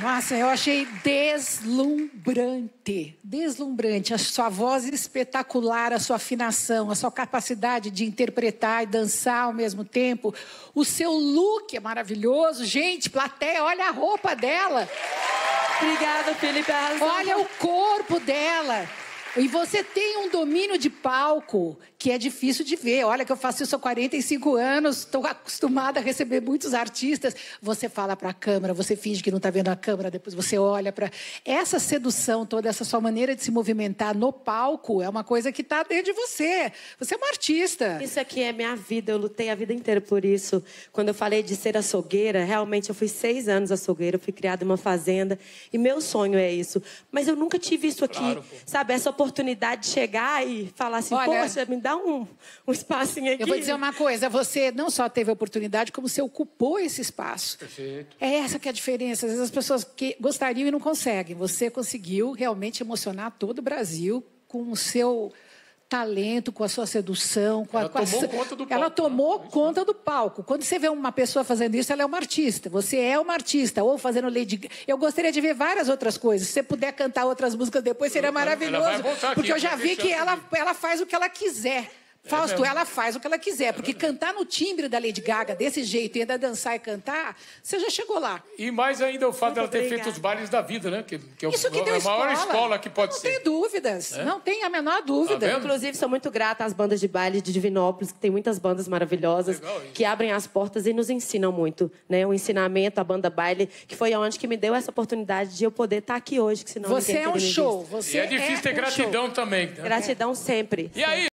Nossa, eu achei deslumbrante, deslumbrante. A sua voz espetacular, a sua afinação, a sua capacidade de interpretar e dançar ao mesmo tempo. O seu look é maravilhoso. Gente, plateia, olha a roupa dela. Obrigada, Felipe. Olha o corpo dela. E você tem um domínio de palco que é difícil de ver. Olha que eu faço isso há 45 anos, estou acostumada a receber muitos artistas. Você fala para a câmera, você finge que não está vendo a câmera, depois você olha para essa sedução toda, essa sua maneira de se movimentar no palco é uma coisa que está dentro de você. Você é um artista. Isso aqui é minha vida. Eu lutei a vida inteira por isso. Quando eu falei de ser açougueira, realmente eu fui seis anos açougueira, eu fui criada em uma fazenda e meu sonho é isso. Mas eu nunca tive isso aqui, claro, sabe? Essa oportunidade de chegar e falar assim, Olha, poxa, me dá um, um espacinho aqui. Eu vou dizer uma coisa, você não só teve oportunidade, como você ocupou esse espaço. Perfeito. É essa que é a diferença. Às vezes as pessoas que gostariam e não conseguem. Você conseguiu realmente emocionar todo o Brasil com o seu talento, com a sua sedução, com a, ela, a, tomou, conta do ela palco, tomou né? É conta do palco. Quando você vê uma pessoa fazendo isso, ela é uma artista. Você é uma artista ou fazendo Lady. Eu gostaria de ver várias outras coisas. Se você puder cantar outras músicas depois seria maravilhoso. Aqui, porque eu já vi que ela, ela faz o que ela quiser. É Fausto, ela faz o que ela quiser, porque cantar no timbre da Lady Gaga desse jeito e ainda dançar e cantar, você já chegou lá. E mais ainda o fato dela ter feito os bailes da vida, né? Que, que é Isso que deu é a maior escola, que pode não ser. Não tem dúvidas, é? não tem a menor dúvida. Tá Inclusive, sou muito grata às bandas de baile de Divinópolis, que tem muitas bandas maravilhosas Legal, que abrem as portas e nos ensinam muito, né? O ensinamento, a banda baile, que foi aonde que me deu essa oportunidade de eu poder estar tá aqui hoje, que senão Você é um show, visto. você e é difícil é ter um gratidão show. também. Né? Gratidão sempre. E aí